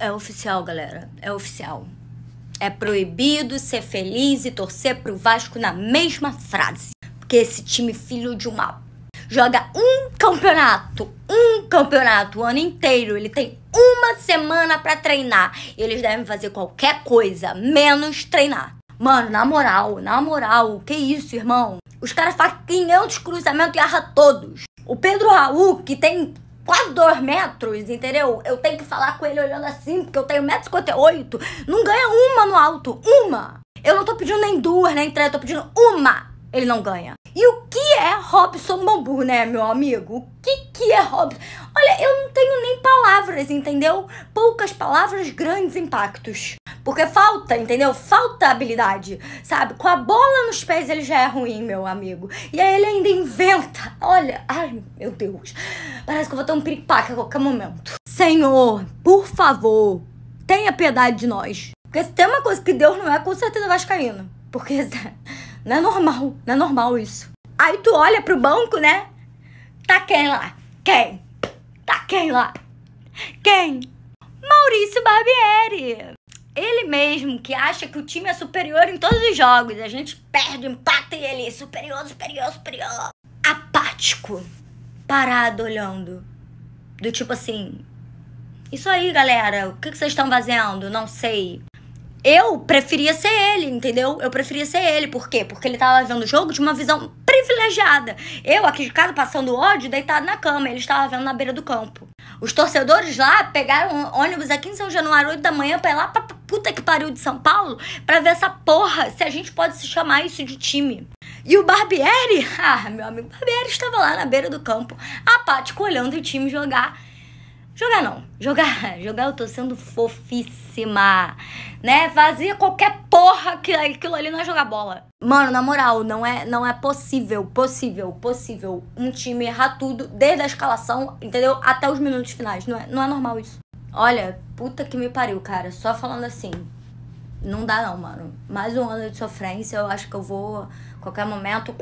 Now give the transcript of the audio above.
É oficial, galera. É oficial. É proibido ser feliz e torcer pro Vasco na mesma frase. Porque esse time filho de uma joga um campeonato, um campeonato o ano inteiro, ele tem uma semana para treinar. E eles devem fazer qualquer coisa, menos treinar. Mano, na moral, na moral, que isso, irmão? Os caras fazem 500 cruzamentos e arra todos. O Pedro Raul, que tem quase 2 metros, entendeu? Eu tenho que falar com ele olhando assim, porque eu tenho 1,58m. Não ganha uma no alto, uma! Eu não tô pedindo nem duas, nem três, eu tô pedindo uma! Ele não ganha. E o que é Robson Bambu, né, meu amigo? O que, que é Robson? Olha, eu não tenho nem palavras, entendeu? Poucas palavras, grandes impactos. Porque falta, entendeu? Falta habilidade, sabe? Com a bola nos pés ele já é ruim, meu amigo. E aí ele ainda inventa. Olha, ai, meu Deus. Parece que eu vou ter um piripaque a qualquer momento. Senhor, por favor, tenha piedade de nós. Porque se tem uma coisa que Deus não é, com certeza vascaíno. Porque não é normal, não é normal isso. Aí tu olha pro banco, né? Tá quem lá? Quem? Tá quem lá? Quem? Maurício Barbieri. Ele mesmo que acha que o time é superior em todos os jogos. A gente perde, empata e ele é superior, superior, superior. Apático. Parado olhando. Do tipo assim. Isso aí, galera. O que, que vocês estão fazendo? Não sei. Eu preferia ser ele, entendeu? Eu preferia ser ele. Por quê? Porque ele tava vendo o jogo de uma visão privilegiada. Eu, aqui de casa, passando ódio, deitado na cama. Ele estava vendo na beira do campo. Os torcedores lá pegaram ônibus aqui em São Januário, 8 da manhã, pra ir lá pra puta que pariu de São Paulo para ver essa porra, se a gente pode se chamar isso de time. E o Barbieri, ah, meu amigo Barbieri estava lá na beira do campo, apático, olhando o time jogar. Jogar não, jogar, jogar eu tô sendo fofíssima, né? Fazia qualquer porra que aquilo ali não é jogar bola. Mano, na moral, não é, não é possível, possível, possível um time errar tudo desde a escalação, entendeu? Até os minutos finais, não é, não é normal isso. Olha, puta que me pariu, cara. Só falando assim. Não dá não, mano. Mais um ano de sofrência, eu acho que eu vou, qualquer momento.